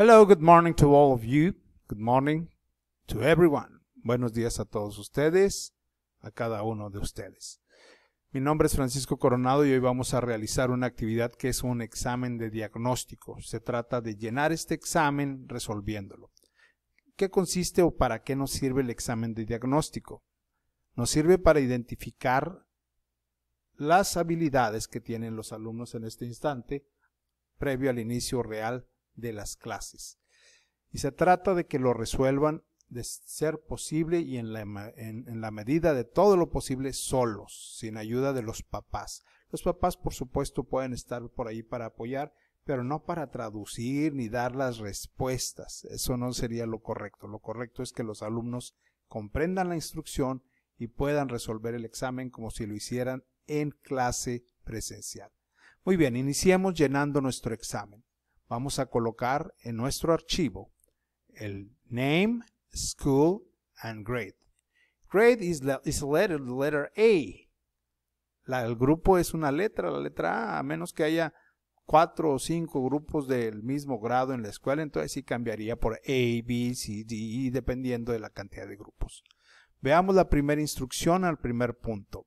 Hello, good morning to all of you. Good morning to everyone. Buenos días a todos ustedes, a cada uno de ustedes. Mi nombre es Francisco Coronado y hoy vamos a realizar una actividad que es un examen de diagnóstico. Se trata de llenar este examen resolviéndolo. ¿Qué consiste o para qué nos sirve el examen de diagnóstico? Nos sirve para identificar las habilidades que tienen los alumnos en este instante previo al inicio real de las clases. Y se trata de que lo resuelvan de ser posible y en la, en, la medida de todo lo posible solos, sin ayuda de los papás. Los papás, por supuesto, pueden estar por ahí para apoyar, pero no para traducir ni dar las respuestas. Eso no sería lo correcto. Lo correcto es que los alumnos comprendan la instrucción y puedan resolver el examen como si lo hicieran en clase presencial. Muy bien, iniciemos llenando nuestro examen vamos a colocar en nuestro archivo el name, school, and grade. Grade is, la, is letter, letter A. el grupo es una letra, la letra A, a menos que haya cuatro o cinco grupos del mismo grado en la escuela, entonces sí cambiaría por A, B, C, D, e, dependiendo de la cantidad de grupos. Veamos la primera instrucción al primer punto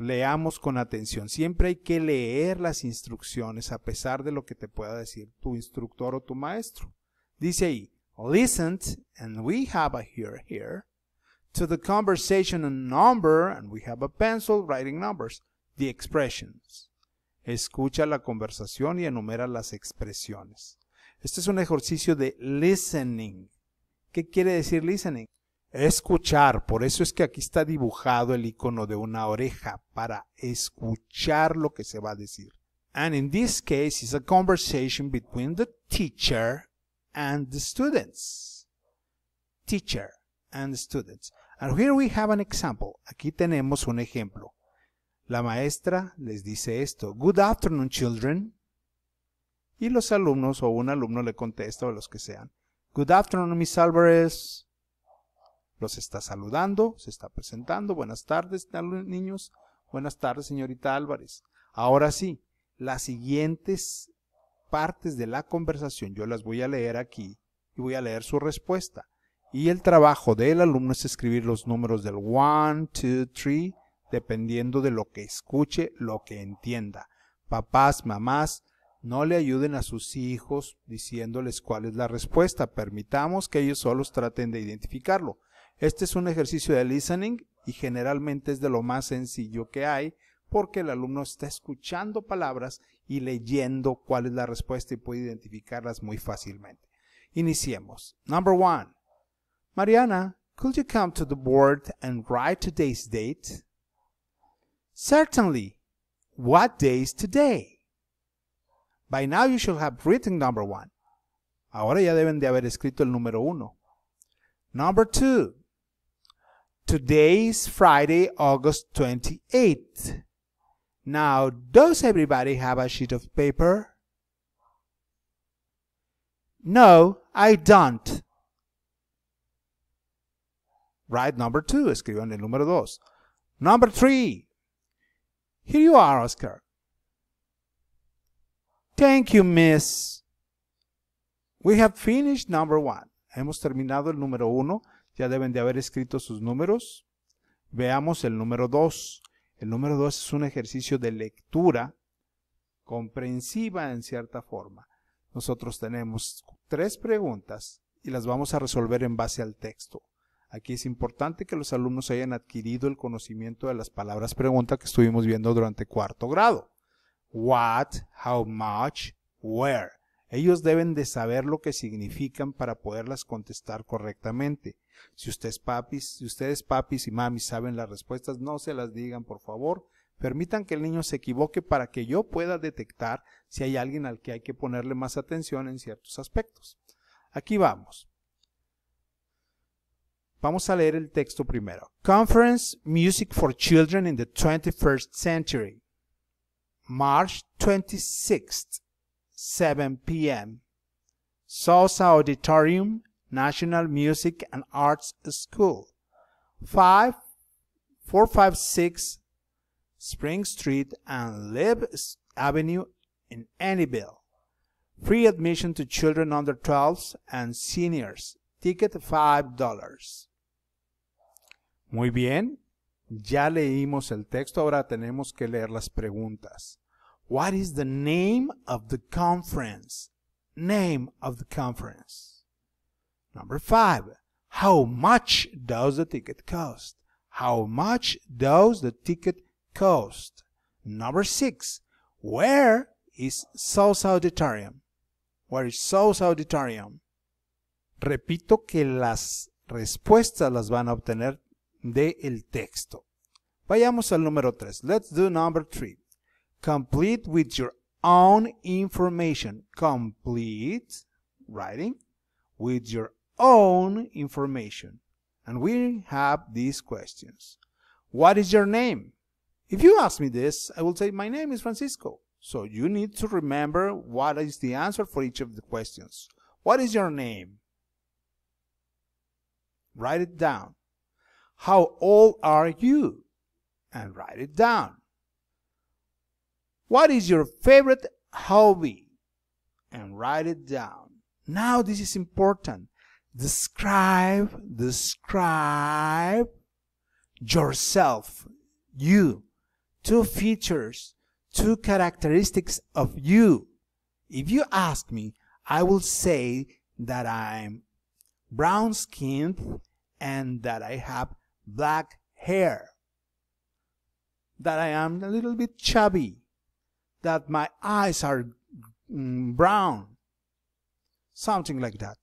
leamos con atención. Siempre hay que leer las instrucciones a pesar de lo que te pueda decir tu instructor o tu maestro. Dice ahí, Listen and we have a here here, to the conversation and number, and we have a pencil writing numbers, the expressions. Escucha la conversación y enumera las expresiones. Este es un ejercicio de listening. ¿Qué quiere decir listening? escuchar. Por eso es que aquí está dibujado el icono de una oreja para escuchar lo que se va a decir. And in this case is a conversation between the teacher and the students. Teacher and students. And here we have an example. Aquí tenemos un ejemplo. La maestra les dice esto. Good afternoon, children. Y los alumnos o un alumno le contesta o los que sean. Good afternoon, Miss Alvarez. Los está saludando, se está presentando. Buenas tardes, niños. Buenas tardes, señorita Álvarez. Ahora sí, las siguientes partes de la conversación yo las voy a leer aquí y voy a leer su respuesta. Y el trabajo del alumno es escribir los números del 1, 2, 3, dependiendo de lo que escuche, lo que entienda. Papás, mamás, no le ayuden a sus hijos diciéndoles cuál es la respuesta. Permitamos que ellos solos traten de identificarlo. Este es un ejercicio de listening y generalmente es de lo más sencillo que hay porque el alumno está escuchando palabras y leyendo cuál es la respuesta y puede identificarlas muy fácilmente. Iniciemos. Number one. Mariana, could you come to the board and write today's date? Certainly. What day is today? By now you should have written number one. Ahora ya deben de haber escrito el número uno. Number two. Today is Friday, August 28th. Now, does everybody have a sheet of paper? No, I don't. Write number two. Escriban el número dos. Number three. Here you are, Oscar. Thank you, miss. We have finished number one. Hemos terminado el número uno. ya deben de haber escrito sus números. Veamos el número 2. El número 2 es un ejercicio de lectura comprensiva en cierta forma. Nosotros tenemos tres preguntas y las vamos a resolver en base al texto. Aquí es importante que los alumnos hayan adquirido el conocimiento de las palabras pregunta que estuvimos viendo durante cuarto grado. What, how much, where. Ellos deben de saber lo que significan para poderlas contestar correctamente. Si ustedes papis, si ustedes papis y mamis saben las respuestas, no se las digan, por favor. Permitan que el niño se equivoque para que yo pueda detectar si hay alguien al que hay que ponerle más atención en ciertos aspectos. Aquí vamos. Vamos a leer el texto primero. Conference Music for Children in the 21st Century. March 26th. 7 p.m. South Auditorium, National Music and Arts School, 5 456 Spring Street and Lib Avenue in Annabelle. Free admission to children under 12 and seniors. Ticket $5. Muy bien, ya leímos el texto, ahora tenemos que leer las preguntas. What is the name of the conference? Name of the conference. Number five, how much does the ticket cost? How much does the ticket cost? Number six, where is South Auditorium? Where is South Auditorium? Repito que las respuestas las van a obtener del de texto. Vayamos al número 3. Let's do number 3. Complete with your own information. Complete writing with your own information. And we have these questions. What is your name? If you ask me this, I will say my name is Francisco. So you need to remember what is the answer for each of the questions. What is your name? Write it down. How old are you? And write it down. What is your favorite hobby? And write it down. Now this is important. Describe, describe yourself, you. Two features, two characteristics of you. If you ask me, I will say that I'm brown skinned and that I have black hair. That I am a little bit chubby that my eyes are mm, brown. Something like that.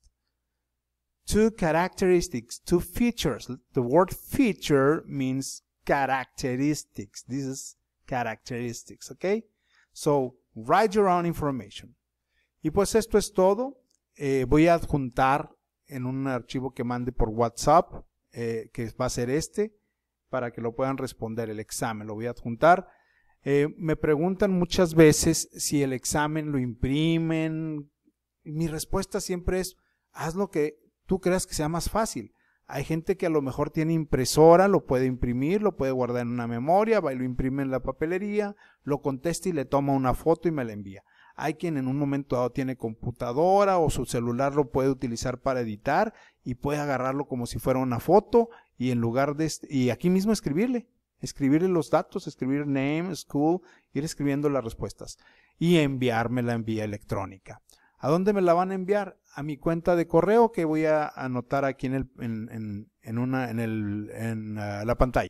Two characteristics, two features. The word feature means characteristics. This is characteristics, okay? So, write your own information. Y pues esto es todo. Eh, voy a adjuntar en un archivo que mande por WhatsApp, eh, que va a ser este, para que lo puedan responder el examen. Lo voy a adjuntar. Eh, me preguntan muchas veces si el examen lo imprimen. Mi respuesta siempre es, haz lo que tú creas que sea más fácil. Hay gente que a lo mejor tiene impresora, lo puede imprimir, lo puede guardar en una memoria, va y lo imprime en la papelería, lo contesta y le toma una foto y me la envía. Hay quien en un momento dado tiene computadora o su celular lo puede utilizar para editar y puede agarrarlo como si fuera una foto y en lugar de y aquí mismo escribirle escribir los datos, escribir name, school, ir escribiendo las respuestas y enviármela en vía electrónica. ¿A dónde me la van a enviar? A mi cuenta de correo que voy a anotar aquí en, el, en, una, en, ah, la pantalla.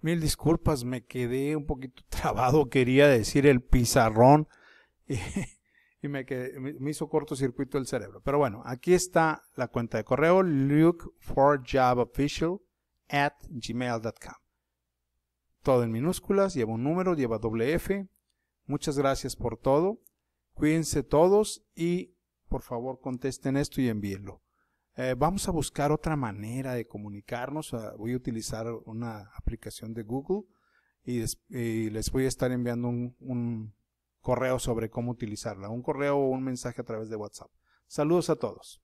Mil disculpas, me quedé un poquito trabado, quería decir el pizarrón y, me, hizo cortocircuito el cerebro. Pero bueno, aquí está la cuenta de correo luke at gmail.com todo en minúsculas, lleva un número, lleva doble F. Muchas gracias por todo. Cuídense todos y por favor contesten esto y envíenlo. Eh, vamos a buscar otra manera de comunicarnos. Ah, voy a utilizar una aplicación de Google y, les voy a estar enviando un correo sobre cómo utilizarla. Un correo o un mensaje a través de WhatsApp. Saludos a todos.